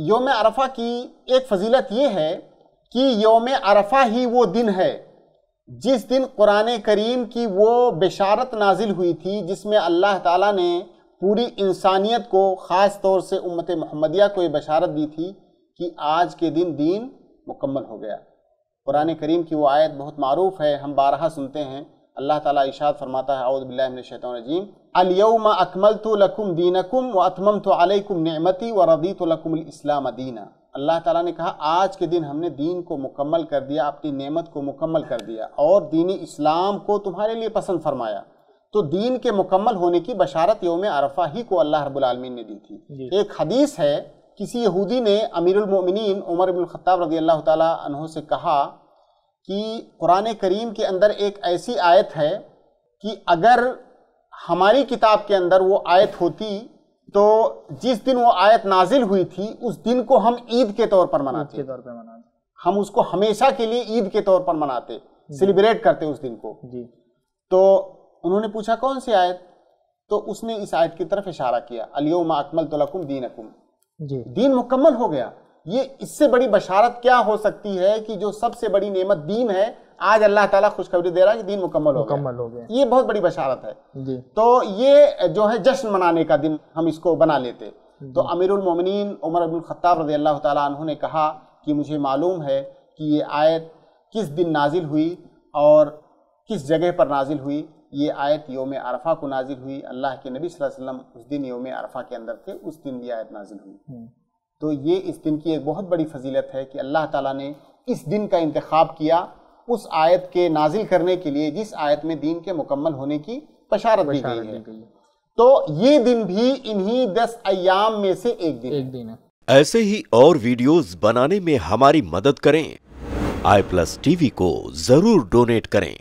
योम अरफा की एक फजीलत ये है कि योम अरफा ही वो दिन है जिस दिन कुरान करीम की वो बशारत नाजिल हुई थी जिसमें अल्लाह ताला ने पूरी इंसानियत को ख़ास तौर से उम्मत महमदिया को ये बशारत दी थी कि आज के दिन दीन मुकम्मल हो गया कुरान करीम की वो आयत बहुत मरूफ़ है हम बारहा सुनते हैं अल्लाह ताला इशाद फरमाता है अउदबिल्लाशैतरजीम अलयम अकमल तो लकुम दीनकुम व अतमम तो अलकुम नमती व रदी तो इस्लाम दीना अल्लाह ताला ने कहा आज के दिन हमने दीन को मुकम्मल कर दिया अपनी नेमत को मुकम्मल कर दिया और दीनी इस्लाम को तुम्हारे लिए पसंद फरमाया तो दीन के मुकम्मल होने की बशारत योम अरफा ही को अल्लाह रबालमीन ने दी थी एक हदीस है किसी यहूदी ने अमीरमिन उमर अबुल्ख़ाब रजी अल्लाह तहों से कहा कि कुरान करीम के अंदर एक ऐसी आयत है कि अगर हमारी किताब के अंदर वो आयत होती तो जिस दिन वो आयत नाजिल हुई थी उस दिन को हम ईद के तौर पर मनाते तौर पर मनाते हम उसको हमेशा के लिए ईद के तौर पर मनाते सेलिब्रेट करते उस दिन को जी तो उन्होंने पूछा कौन सी आयत तो उसने इस आयत की तरफ इशारा किया अलियो अकमल तो दीन अकुम जी दीन मुकम्मल हो गया ये इससे बड़ी बशारत क्या हो सकती है कि जो सबसे बड़ी नेमत दीन है आज अल्लाह ताला खुशखबरी दे रहा है कि दिन मुकम्मल हो मुकम्मल हो गया ये बहुत बड़ी बशारत है जी तो ये जो है जश्न मनाने का दिन हम इसको बना लेते तो अमीरुल मोमिनीन उमर अब्दुल खत्ताब रजी अल्लाह तु ने कहा कि मुझे मालूम है कि ये आयत किस दिन नाजिल हुई और किस जगह पर नाजिल हुई ये आयत योम अरफा को नाजिल हुई अल्लाह के नबी वसल्लम उस दिन योम अरफा के अंदर थे उस दिन ये आयत नाजिल हुई हम्म। तो ये इस दिन की एक बहुत बड़ी फजीलत है कि अल्लाह ताला ने इस दिन का इंतखब किया उस आयत के नाजिल करने के लिए जिस आयत में दीन के मुकम्मल होने की पशारत दी गई है तो ये दिन भी इन्हीं दस अयाम में से एक दिन एक दिन है ऐसे ही और वीडियोस बनाने में हमारी मदद करें आई प्लस टीवी को जरूर डोनेट करें